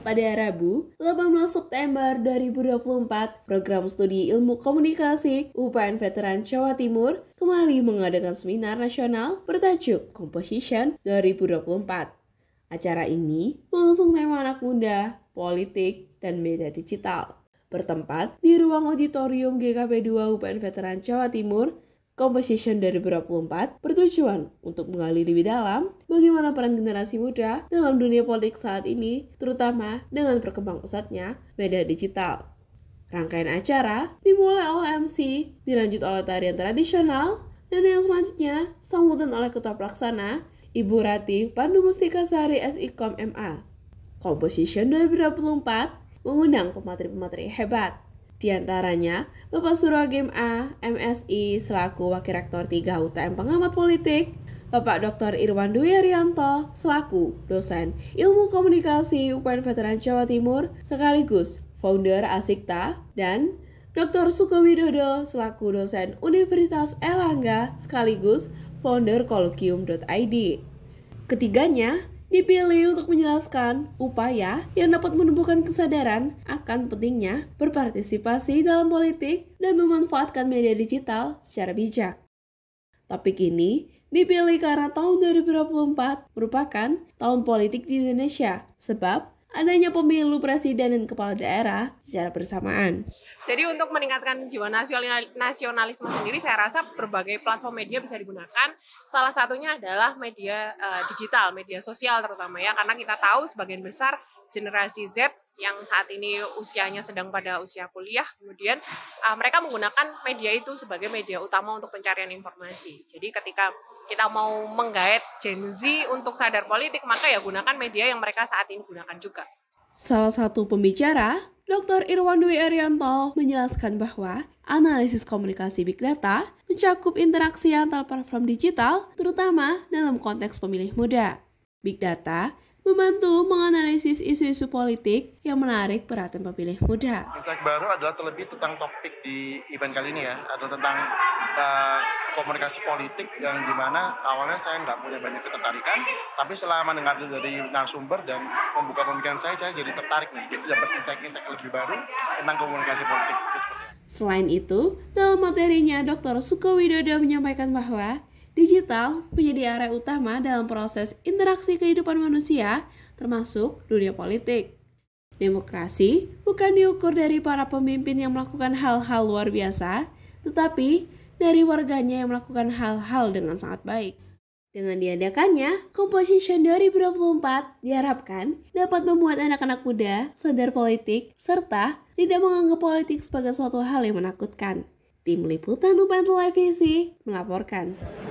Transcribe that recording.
pada Rabu, 18 September 2024, Program Studi Ilmu Komunikasi UPN Veteran Jawa Timur kembali mengadakan seminar nasional bertajuk Composition 2024. Acara ini mengusung tema anak muda, politik, dan media digital. Bertempat di ruang auditorium GKP 2 UPN Veteran Jawa Timur Composition 2024 bertujuan untuk menggali lebih dalam bagaimana peran generasi muda dalam dunia politik saat ini, terutama dengan perkembang pesatnya media digital. Rangkaian acara dimulai oleh MC, dilanjut oleh tarian tradisional, dan yang selanjutnya sambutan oleh Ketua Pelaksana, Ibu Rati Pandu Mustika Sari SIKOM MA. Composition 2024 mengundang pemateri-pemateri hebat di antaranya, Bapak Game A, MSI, selaku Wakil Rektor 3 UTM Pengamat Politik, Bapak Dr. Irwan Dwi Arianto, selaku dosen Ilmu Komunikasi UPN Veteran Jawa Timur, sekaligus founder Asikta, dan Dr. Sukowidodo, selaku dosen Universitas Elangga, sekaligus founder Colloquium.id. Ketiganya dipilih untuk menjelaskan upaya yang dapat menumbuhkan kesadaran akan pentingnya berpartisipasi dalam politik dan memanfaatkan media digital secara bijak. Topik ini dipilih karena tahun 2024 merupakan tahun politik di Indonesia sebab adanya pemilu presiden dan kepala daerah secara bersamaan. Jadi untuk meningkatkan jiwa nasionalisme sendiri, saya rasa berbagai platform media bisa digunakan. Salah satunya adalah media uh, digital, media sosial terutama ya, karena kita tahu sebagian besar generasi Z yang saat ini usianya sedang pada usia kuliah, kemudian uh, mereka menggunakan media itu sebagai media utama untuk pencarian informasi. Jadi ketika kita mau menggait Gen Z untuk sadar politik, maka ya gunakan media yang mereka saat ini gunakan juga. Salah satu pembicara, Dr. Irwan Dwi Arianto, menjelaskan bahwa analisis komunikasi big data mencakup interaksi antar platform digital, terutama dalam konteks pemilih muda. Big data membantu menganalisis isu-isu politik yang menarik perhatian pemilih muda. Insight baru adalah terlebih tentang topik di event kali ini ya, adalah tentang uh, komunikasi politik yang dimana awalnya saya nggak punya banyak ketertarikan, tapi selama dengar dari narasumber dan membuka pemikiran saya, saya jadi tertarik nih, jadi dapat insight-insight lebih baru tentang komunikasi politik. Selain itu, dalam materinya Dr. Sukowidodo menyampaikan bahwa Digital menjadi area utama dalam proses interaksi kehidupan manusia, termasuk dunia politik. Demokrasi bukan diukur dari para pemimpin yang melakukan hal-hal luar biasa, tetapi dari warganya yang melakukan hal-hal dengan sangat baik. Dengan diadakannya, Composition 2024 diharapkan dapat membuat anak-anak muda sadar politik serta tidak menganggap politik sebagai suatu hal yang menakutkan. Tim Liputan UPN Televisi melaporkan.